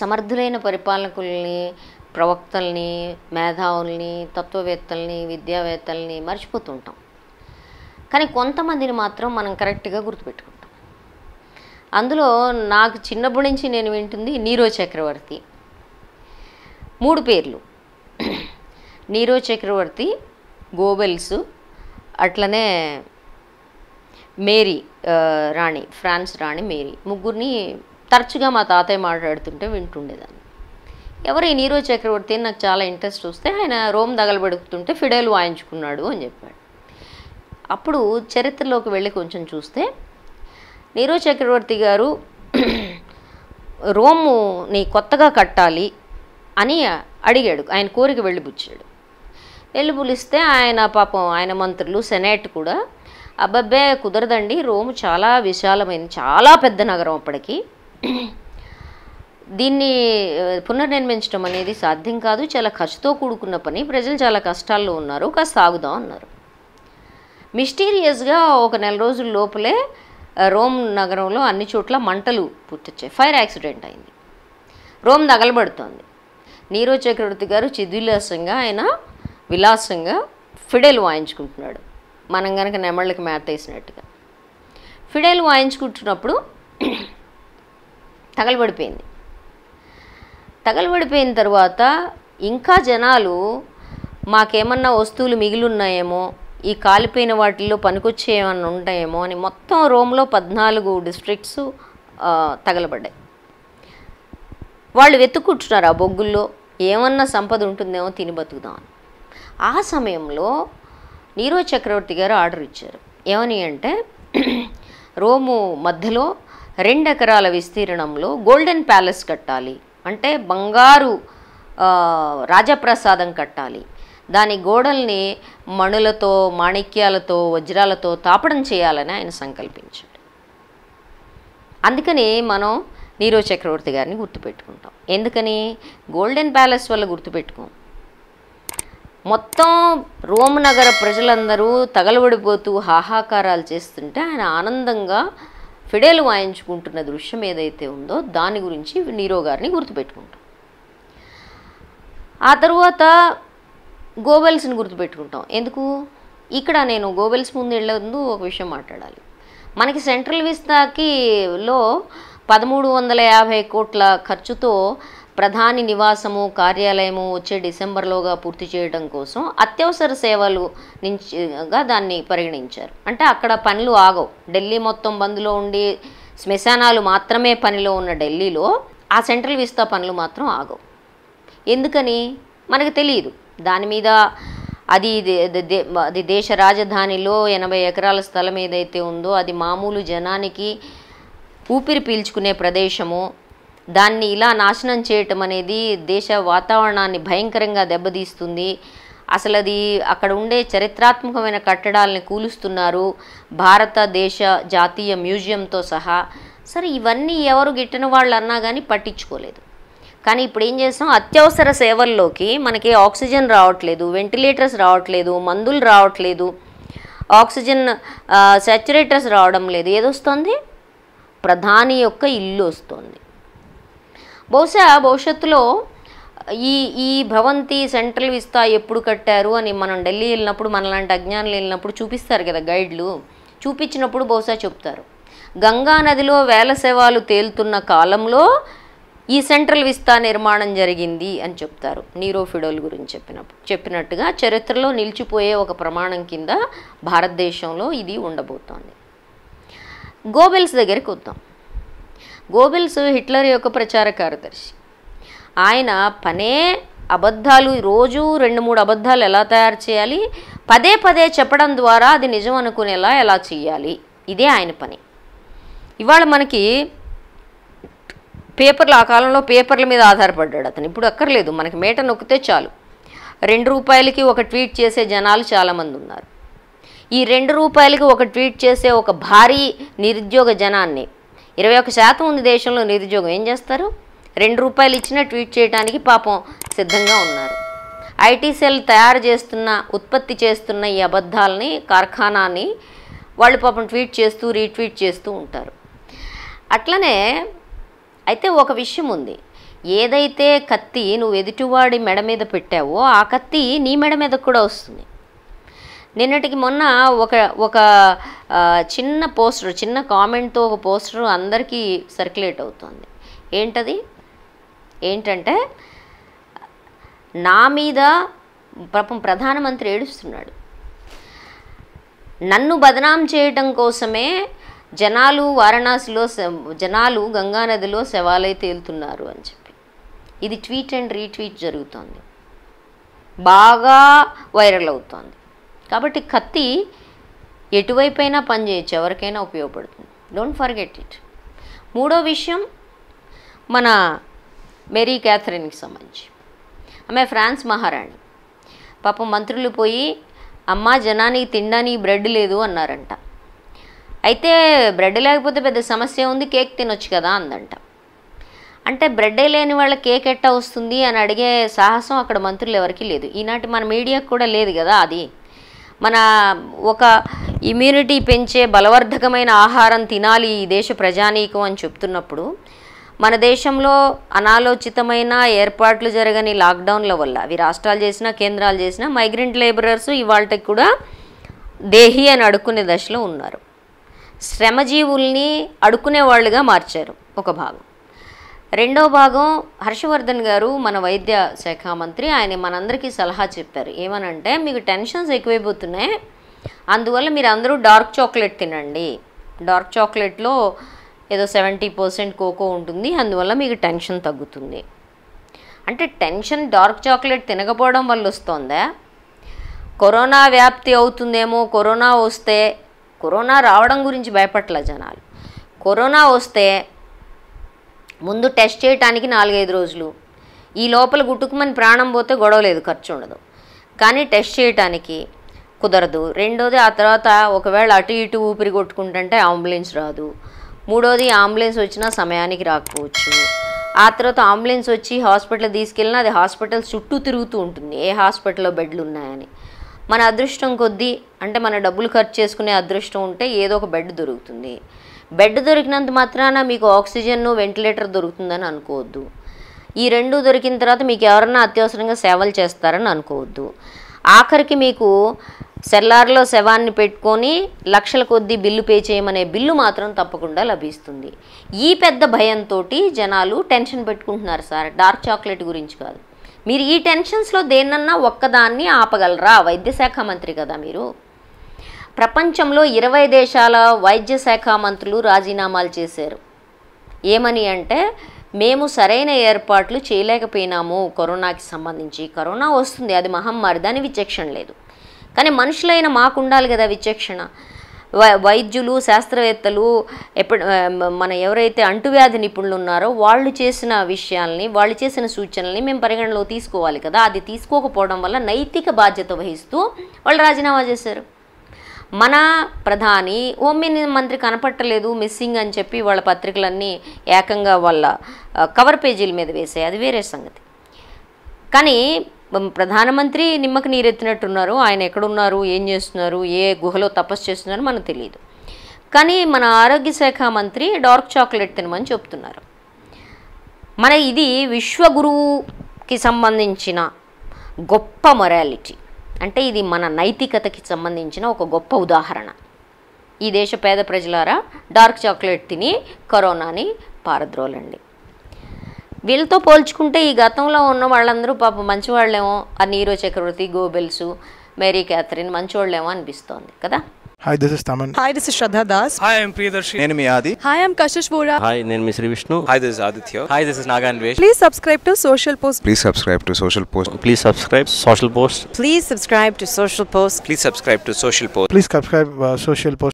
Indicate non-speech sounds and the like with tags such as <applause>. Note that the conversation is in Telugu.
సమర్థులైన పరిపాలకుల్ని ప్రవక్తల్ని మేధావుల్ని తత్వవేత్తల్ని విద్యావేత్తల్ని మర్చిపోతుంటాం కానీ కొంతమందిని మాత్రం మనం కరెక్ట్గా గుర్తుపెట్టుకుంటాం అందులో నాకు చిన్నప్పటి నుంచి నేను వింటుంది నీరో చక్రవర్తి మూడు పేర్లు నీరో చక్రవర్తి గోబెల్స్ అట్లనే మేరీ రాణి ఫ్రాన్స్ రాణి మేరీ ముగ్గురిని తరచుగా మా తాతయ్య మాట్లాడుతుంటే వింటుండేదాన్ని ఎవరు ఈ నీరో చక్రవర్తి అని నాకు చాలా ఇంట్రెస్ట్ వస్తే ఆయన రోమ్ దగలబెడుకుతుంటే ఫిడేలు వాయించుకున్నాడు అని చెప్పాడు అప్పుడు చరిత్రలోకి వెళ్ళి కొంచెం చూస్తే నీరో చక్రవర్తి గారు రోమ్ని కొత్తగా కట్టాలి అని అడిగాడు ఆయన కోరిక వెళ్ళిపుచ్చాడు పులిస్తే ఆయన పాపం ఆయన మంత్రులు సెనేట్ కూడా అబ్బబ్బే కుదరదండి రోమ్ చాలా విశాలమైంది చాలా పెద్ద నగరం అప్పటికి దీన్ని పునర్నిర్మించడం అనేది సాధ్యం కాదు చాలా ఖర్చుతో కూడుకున్న పని ప్రజలు చాలా కష్టాల్లో ఉన్నారు కాస్త సాగుదాం అన్నారు మిస్టీరియస్గా ఒక నెల రోజుల లోపలే రోమ్ నగరంలో అన్ని చోట్ల మంటలు పుట్టొచ్చాయి ఫైర్ యాక్సిడెంట్ అయింది రోమ్ నగలబడుతోంది నీరో చక్రవర్తి గారు చిద్విలాసంగా ఆయన విలాసంగా ఫిడెల్ వాయించుకుంటున్నాడు మనం కనుక నెమళ్ళకి మేత వేసినట్టుగా ఫిడెల్ వాయించుకుంటున్నప్పుడు తగలబడిపోయింది తగలబడిపోయిన తర్వాత ఇంకా జనాలు మాకేమన్నా వస్తువులు మిగిలిన్నాయేమో ఈ కాలిపోయిన వాటిల్లో పనికొచ్చేమన్నా ఉంటాయేమో అని మొత్తం రోమ్లో పద్నాలుగు డిస్ట్రిక్ట్స్ తగలబడ్డాయి వాళ్ళు వెతుక్కుంటున్నారు ఆ బొగ్గుల్లో ఏమన్నా సంపద ఉంటుందేమో తిని బతుకుదాం ఆ సమయంలో నీరో చక్రవర్తి గారు ఆర్డర్ ఇచ్చారు ఏమని అంటే <clears throat> రోము మధ్యలో రెండెకరాల విస్తీర్ణంలో గోల్డెన్ ప్యాలెస్ కట్టాలి అంటే బంగారు రాజప్రసాదం కట్టాలి దాని గోడల్ని మణులతో మాణిక్యాలతో వజ్రాలతో తాపడం చేయాలని ఆయన సంకల్పించాడు అందుకని మనం నీరో చక్రవర్తి గారిని గుర్తుపెట్టుకుంటాం ఎందుకని గోల్డెన్ ప్యాలెస్ వల్ల గుర్తుపెట్టుకోం మొత్తం రోమ్ నగర ప్రజలందరూ తగలబడిపోతూ హాహాకారాలు చేస్తుంటే ఆయన ఆనందంగా ఫిడేలు వాయించుకుంటున్న దృశ్యం ఏదైతే ఉందో దాని గురించి నీరో గారిని గుర్తుపెట్టుకుంటాం ఆ తర్వాత గోబెల్స్ని గుర్తుపెట్టుకుంటాం ఎందుకు ఇక్కడ నేను గోబెల్స్ ముందు వెళ్ళదు ఒక విషయం మాట్లాడాలి మనకి సెంట్రల్ విస్తాకి లో పదమూడు వందల యాభై కోట్ల ఖర్చుతో ప్రధాని నివాసము కార్యాలయము వచ్చే డిసెంబర్లోగా పూర్తి చేయడం కోసం అత్యవసర సేవలు నుంచిగా దాన్ని పరిగణించారు అంటే అక్కడ పనులు ఆగవు ఢిల్లీ మొత్తం బంద్లో ఉండి శ్మశానాలు మాత్రమే పనిలో ఉన్న ఢిల్లీలో ఆ సెంట్రల్ విస్తా పనులు మాత్రం ఆగవు ఎందుకని మనకు తెలియదు దాని మీద అది అది దేశ రాజధానిలో ఎనభై ఎకరాల స్థలం ఏదైతే ఉందో అది మామూలు జనానికి ఊపిరి పీల్చుకునే ప్రదేశము దాన్ని ఇలా నాశనం చేయటం అనేది దేశ వాతావరణాన్ని భయంకరంగా దెబ్బతీస్తుంది అసలు అది అక్కడ ఉండే చరిత్రాత్మకమైన కట్టడాలని కూలుస్తున్నారు భారతదేశ జాతీయ మ్యూజియంతో సహా సరే ఇవన్నీ ఎవరు గిట్టిన వాళ్ళు అన్నా కానీ పట్టించుకోలేదు కానీ ఇప్పుడు ఏం చేస్తాం అత్యవసర సేవల్లోకి మనకి ఆక్సిజన్ రావట్లేదు వెంటిలేటర్స్ రావట్లేదు మందులు రావట్లేదు ఆక్సిజన్ సాచ్యురేటర్స్ రావడం లేదు ఏదొస్తుంది ప్రధాని యొక్క ఇల్లు వస్తుంది బహుశా భవిష్యత్తులో ఈ ఈ భవంతి సెంట్రల్ విస్తా ఎప్పుడు కట్టారు అని మనం ఢిల్లీ వెళ్ళినప్పుడు మనలాంటి అజ్ఞానులు వెళ్ళినప్పుడు చూపిస్తారు కదా గైడ్లు చూపించినప్పుడు బహుశా చెప్తారు గంగా నదిలో వేల శవాలు తేలుతున్న కాలంలో ఈ సెంట్రల్ విస్తా నిర్మాణం జరిగింది అని చెప్తారు నీరోఫిడోల్ గురించి చెప్పినప్పుడు చెప్పినట్టుగా చరిత్రలో నిలిచిపోయే ఒక ప్రమాణం కింద భారతదేశంలో ఇది ఉండబోతోంది గోబెల్స్ దగ్గరికి వద్దాం గోబెల్స్ హిట్లర్ యొక్క ప్రచార కార్యదర్శి ఆయన పనే అబద్ధాలు రోజు రెండు మూడు అబద్ధాలు ఎలా తయారు చేయాలి పదే పదే చెప్పడం ద్వారా అది నిజం అనుకునేలా ఎలా చేయాలి ఇదే ఆయన పని ఇవాళ మనకి పేపర్లు ఆ కాలంలో పేపర్ల మీద ఆధారపడ్డాడు అతను ఇప్పుడు అక్కర్లేదు మనకి మేట నొక్కితే చాలు రెండు రూపాయలకి ఒక ట్వీట్ చేసే జనాలు చాలామంది ఉన్నారు ఈ రెండు రూపాయలకి ఒక ట్వీట్ చేసే ఒక భారీ నిరుద్యోగ జనాన్ని ఇరవై ఒక శాతం ఉంది దేశంలో నిరుద్యోగం ఏం చేస్తారు రెండు రూపాయలు ఇచ్చినా ట్వీట్ చేయడానికి పాపం సిద్ధంగా ఉన్నారు ఐటీ సెల్ తయారు చేస్తున్న ఉత్పత్తి చేస్తున్న ఈ అబద్ధాలని కార్ఖానాన్ని వాళ్ళు పాపం ట్వీట్ చేస్తూ రీట్వీట్ చేస్తూ ఉంటారు అట్లనే అయితే ఒక విషయం ఉంది ఏదైతే కత్తి నువ్వు ఎదుటివాడి మెడ మీద పెట్టావో ఆ కత్తి నీ మెడ మీద కూడా వస్తుంది నిన్నటికి మొన్న ఒక ఒక చిన్న పోస్టర్ చిన్న కామెంట్తో ఒక పోస్టర్ అందరికీ సర్క్యులేట్ అవుతుంది ఏంటది ఏంటంటే నా మీద ప్రధానమంత్రి ఏడుస్తున్నాడు నన్ను బదనాం చేయటం కోసమే జనాలు వారణాసిలో జనాలు గంగానదిలో శవాలై తేలుతున్నారు అని చెప్పి ఇది ట్వీట్ అండ్ రీట్వీట్ జరుగుతోంది బాగా వైరల్ అవుతోంది కాబట్టి కత్తి ఎటువైపైనా పనిచేయచ్చు ఎవరికైనా ఉపయోగపడుతుంది డోంట్ ఫర్గెట్ ఇట్ మూడో విషయం మన మేరీ క్యాథరిన్కి సంబంధించి ఆమె ఫ్రాన్స్ మహారాణి పాపం మంత్రులు పోయి అమ్మ జనానికి తినడానికి బ్రెడ్ లేదు అన్నారంట అయితే బ్రెడ్ లేకపోతే పెద్ద సమస్య ఉంది కేక్ తినొచ్చు కదా అందంట అంటే బ్రెడ్డే లేని వాళ్ళ కేక్ ఎట్టా వస్తుంది అని అడిగే సాహసం అక్కడ మంత్రులు ఎవరికీ లేదు ఈనాటి మన మీడియాకు కూడా లేదు కదా అది మన ఒక ఇమ్యూనిటీ పెంచే బలవర్ధకమైన ఆహారం తినాలి ఈ దేశ ప్రజానీకం అని చెప్తున్నప్పుడు మన దేశంలో అనాలోచితమైన ఏర్పాట్లు జరగని లాక్డౌన్ల వల్ల అవి రాష్ట్రాలు చేసినా కేంద్రాలు చేసినా మైగ్రెంట్ లేబరర్స్ ఇవాళకి కూడా దేహి అని అడుక్కునే దశలో ఉన్నారు శ్రమజీవుల్ని అడుక్కునే వాళ్ళుగా మార్చారు ఒక భాగం రెండో భాగం హర్షవర్ధన్ గారు మన వైద్య శాఖ మంత్రి ఆయన మనందరికీ సలహా చెప్పారు ఏమనంటే మీకు టెన్షన్స్ ఎక్కువైపోతున్నాయి అందువల్ల మీరు అందరూ డార్క్ చాక్లెట్ తినండి డార్క్ చాక్లెట్లో ఏదో సెవెంటీ పర్సెంట్ కోకో ఉంటుంది అందువల్ల మీకు టెన్షన్ తగ్గుతుంది అంటే టెన్షన్ డార్క్ చాక్లెట్ తినకపోవడం వల్ల వస్తుందా కరోనా వ్యాప్తి అవుతుందేమో కరోనా వస్తే కరోనా రావడం గురించి భయపట్ల జనాలు కరోనా వస్తే ముందు టెస్ట్ చేయటానికి నాలుగైదు రోజులు ఈ లోపల గుట్టుకుమని ప్రాణం పోతే గొడవ లేదు ఖర్చు ఉండదు కానీ టెస్ట్ చేయటానికి కుదరదు రెండోది ఆ తర్వాత ఒకవేళ అటు ఇటు ఊపిరి కొట్టుకుంటుంటే అంబులెన్స్ రాదు మూడోది అంబులెన్స్ వచ్చినా సమయానికి రాకపోవచ్చు ఆ తర్వాత అంబులెన్స్ వచ్చి హాస్పిటల్ తీసుకెళ్ళినా అది హాస్పిటల్ చుట్టూ తిరుగుతూ ఉంటుంది ఏ హాస్పిటల్లో బెడ్లు ఉన్నాయని మన అదృష్టం కొద్దీ అంటే మన డబ్బులు ఖర్చు చేసుకునే అదృష్టం ఉంటే ఏదో ఒక బెడ్ దొరుకుతుంది బెడ్ దొరికినంత మాత్రాన మీకు ఆక్సిజన్ వెంటిలేటర్ దొరుకుతుందని అనుకోవద్దు ఈ రెండు దొరికిన తర్వాత మీకు ఎవరన్నా అత్యవసరంగా సేవలు చేస్తారని అనుకోవద్దు ఆఖరికి మీకు సెల్లార్లో శవాన్ని పెట్టుకొని లక్షల కొద్దీ బిల్లు పే చేయమనే బిల్లు మాత్రం తప్పకుండా లభిస్తుంది ఈ పెద్ద భయంతో జనాలు టెన్షన్ పెట్టుకుంటున్నారు సార్ డార్క్ చాక్లెట్ గురించి కాదు మీరు ఈ టెన్షన్స్లో దేన్నన్నా ఒక్కదాన్ని ఆపగలరా వైద్యశాఖ మంత్రి కదా మీరు ప్రపంచంలో ఇరవై దేశాల వైద్య శాఖ మంత్రులు రాజీనామాలు చేశారు ఏమని అంటే మేము సరైన ఏర్పాట్లు చేయలేకపోయినాము కరోనాకి సంబంధించి కరోనా వస్తుంది అది మహమ్మారి దాని విచక్షణ లేదు కానీ మనుషులైన మాకు ఉండాలి కదా విచక్షణ వైద్యులు శాస్త్రవేత్తలు ఎప్పుడు మన ఎవరైతే అంటువ్యాధి నిపుణులు ఉన్నారో వాళ్ళు చేసిన విషయాల్ని వాళ్ళు చేసిన సూచనల్ని మేము పరిగణలో తీసుకోవాలి కదా అది తీసుకోకపోవడం వల్ల నైతిక బాధ్యత వహిస్తూ వాళ్ళు రాజీనామా చేశారు మన ప్రధాని హోమ్ మంత్రి కనపట్టలేదు మిస్సింగ్ అని చెప్పి వాళ్ళ పత్రికలన్నీ ఏకంగా వాళ్ళ కవర్ పేజీల మీద వేసాయి అది వేరే సంగతి కానీ ప్రధానమంత్రి నిమ్మకు నీరెత్తినట్టున్నారు ఆయన ఎక్కడున్నారు ఏం చేస్తున్నారు ఏ గుహలో తపస్సు చేస్తున్నారు మనకు తెలియదు కానీ మన ఆరోగ్య శాఖ మంత్రి డార్క్ చాక్లెట్ తినమని చెప్తున్నారు మన ఇది విశ్వగురువుకి సంబంధించిన గొప్ప మొరాలిటీ అంటే ఇది మన నైతికతకి సంబంధించిన ఒక గొప్ప ఉదాహరణ ఈ దేశ పేద ప్రజలారా డార్క్ చాక్లెట్ తిని కరోనాని పారద్రోలండి వీళ్ళతో పోల్చుకుంటే ఈ గతంలో ఉన్న వాళ్ళందరూ పాపం మంచివాళ్ళేమో ఆ నీరో చక్రవర్తి గోబెల్సు మేరీ క్యాథరిన్ మంచివాళ్ళేమో అనిపిస్తోంది కదా hi this is Thaman hi this is Shraddha Das hi I am Priyadarshi నేను మీ Adi hi I am Kashish Bora hi నేను మీ Shri Vishnu hi this is Aditya hi this is Naganvesh please subscribe to social post please subscribe to social post please subscribe social post please subscribe to social post please subscribe to social post please subscribe social post